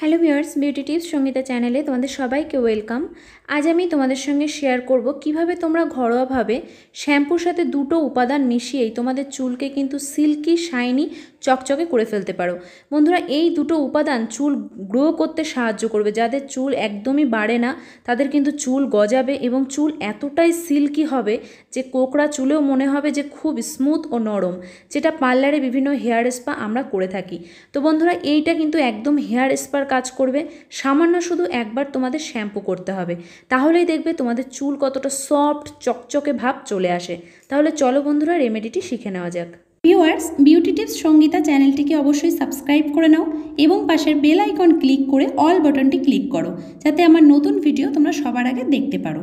hello viewers beauty tips Sangeeta চ্যানেলে তোমাদের সবাইকে ওয়েলকাম আজ আমি তোমাদের সঙ্গে শেয়ার করব কিভাবে তোমরা ঘরোয়াভাবে শ্যাম্পুর সাথে দুটো উপাদান মিশিয়েই তোমাদের চুলকে কিন্তু সিল্কি শাইনি চকচকে করে ফেলতে পারো বন্ধুরা এই দুটো উপাদান চুল গ্রো করতে সাহায্য করবে যাদের চুল একদমই বাড়ে না তাদের কিন্তু চুল গজাবে এবং চুল এতটাই সিল্কি হবে যে কোকড়া চুলেও মনে হবে যে খুব স্মুথ ও নরম যেটা পার্লারে বিভিন্ন হেয়ার স্পা আমরা করে থাকি তো বন্ধুরা এইটা কিন্তু একদম হেয়ার স্পার কাজ করবে সামান্য শুধু একবার তোমাদের শ্যাম্পু করতে হবে তাহলেই দেখবে তোমাদের চুল কতটা সফট চকচকে ভাব চলে আসে তাহলে চলো বন্ধুরা রেমেডিটি শিখে নেওয়া যাক ভিউয়ার্স বিউটি টিপস সঙ্গীতা চ্যানেলটিকে অবশ্যই সাবস্ক্রাইব করে নাও এবং পাশের বেল আইকন ক্লিক করে অল বাটনটি ক্লিক করো যাতে আমার নতুন ভিডিও তোমরা সবার আগে দেখতে পারো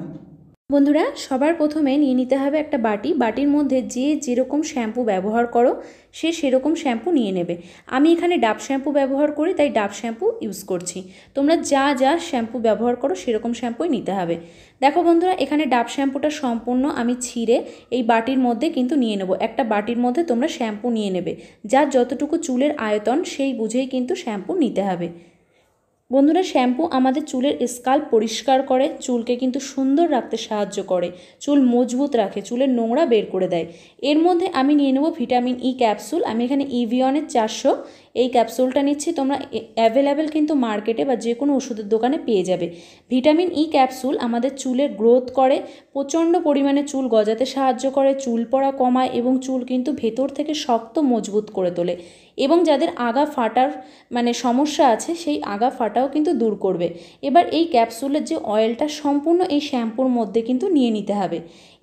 বন্ধুরা সবার প্রথমে নিয়ে নিতে হবে একটা বাটি বাটির মধ্যে যে যেরকম শ্যাম্পু ব্যবহার করো সে সেরকম শ্যাম্পু নিয়ে নেবে আমি এখানে ডাব শ্যাম্পু ব্যবহার করি তাই ডাব শ্যাম্পু ইউজ করছি তোমরা যা যা শ্যাম্পু ব্যবহার করো সেরকম শ্যাম্পুই নিতে হবে দেখো বন্ধুরা এখানে ডাব শ্যাম্পুটা সম্পূর্ণ আমি ছিঁড়ে এই বাটির মধ্যে কিন্তু নিয়ে নেব একটা বাটির মধ্যে তোমরা শ্যাম্পু নিয়ে নেবে যার যতটুকু চুলের আয়তন সেই বুঝেই কিন্তু শ্যাম্পু নিতে হবে বন্ধুরা শ্যাম্পু আমাদের চুলের স্কাল পরিষ্কার করে চুলকে কিন্তু সুন্দর রাখতে সাহায্য করে চুল মজবুত রাখে চুলের নোংরা বের করে দেয় এর মধ্যে আমি নিয়ে নেব ভিটামিন ই e ক্যাপসুল আমি এখানে ইভিয়নের চারশো এই ক্যাপসুলটা নিচ্ছি তোমরা অ্যাভেলেবেল কিন্তু মার্কেটে বা যে কোনো ওষুধের দোকানে পেয়ে যাবে ভিটামিন ই ক্যাপসুল আমাদের চুলের গ্রোথ করে প্রচণ্ড পরিমাণে চুল গজাতে সাহায্য করে চুল পড়া কমায় এবং চুল কিন্তু ভেতর থেকে শক্ত মজবুত করে তোলে এবং যাদের আগা ফাটার মানে সমস্যা আছে সেই আগা ফাটাও কিন্তু দূর করবে এবার এই ক্যাপসুলের যে অয়েলটা সম্পূর্ণ এই শ্যাম্পুর মধ্যে কিন্তু নিয়ে নিতে হবে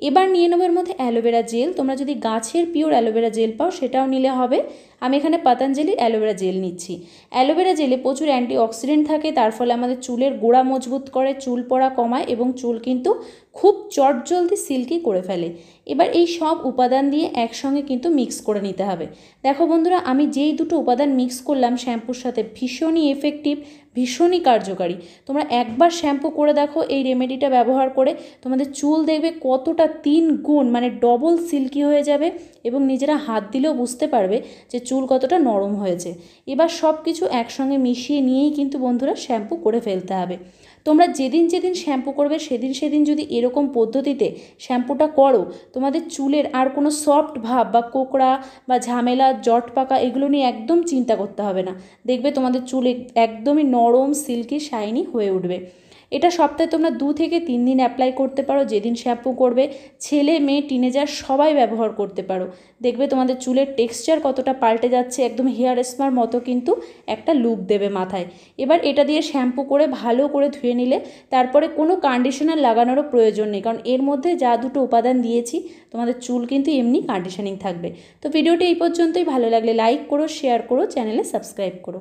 এবার নিয়ে নেবের মধ্যে অ্যালোভেরা জেল তোমরা যদি গাছের পিওর অ্যালোভেরা জেল পাও সেটাও নিলে হবে আমি এখানে পাতাঞ্জলি অ্যালোভেরা অ্যালোভেরা জেল নিচ্ছি অ্যালোভেরা জেলে প্রচুর অ্যান্টি অক্সিডেন্ট থাকে তার ফলে আমাদের চুলের গোড়া মজবুত করে চুল পড়া কমায় এবং চুল কিন্তু খুব চটজলদি সিল্কি করে ফেলে এবার এই সব উপাদান দিয়ে একসঙ্গে কিন্তু মিক্স করে নিতে হবে দেখো বন্ধুরা আমি যেই দুটো উপাদান মিক্স করলাম শ্যাম্পুর সাথে ভীষণই এফেক্টিভ ভীষণই কার্যকারী তোমরা একবার শ্যাম্পু করে দেখো এই রেমেডিটা ব্যবহার করে তোমাদের চুল দেখবে কতটা তিন গুণ মানে ডবল সিল্কি হয়ে যাবে এবং নিজেরা হাত দিলেও বুঝতে পারবে যে চুল কতটা নরম হয়েছে এবার সব কিছু একসঙ্গে মিশিয়ে নিয়েই কিন্তু বন্ধুরা শ্যাম্পু করে ফেলতে হবে তোমরা যেদিন যেদিন শ্যাম্পু করবে সেদিন সেদিন যদি এরকম পদ্ধতিতে শ্যাম্পুটা করো তোমাদের চুলের আর কোনো সফট ভাব বা কোকড়া বা ঝামেলা জট পাকা এগুলো নিয়ে একদম চিন্তা করতে হবে না দেখবে তোমাদের চুল একদমই নরম সিল্কি শাইনি হয়ে উঠবে এটা সপ্তাহে তোমরা দু থেকে তিন দিন অ্যাপ্লাই করতে পারো যেদিন শ্যাম্পু করবে ছেলে মেয়ে টিনেজার সবাই ব্যবহার করতে পারো দেখবে তোমাদের চুলের টেক্সচার কতটা পাল্টে যাচ্ছে একদম হেয়ার স্মার মতো কিন্তু একটা লুক দেবে মাথায় এবার এটা দিয়ে শ্যাম্পু করে ভালো করে ধুয়ে নিলে তারপরে কোনো কন্ডিশনার লাগানোরও প্রয়োজন নেই কারণ এর মধ্যে যা দুটো উপাদান দিয়েছি তোমাদের চুল কিন্তু এমনি কন্ডিশনিং থাকবে তো ভিডিওটি এই পর্যন্তই ভালো লাগলে লাইক করো শেয়ার করো চ্যানেলে সাবস্ক্রাইব করো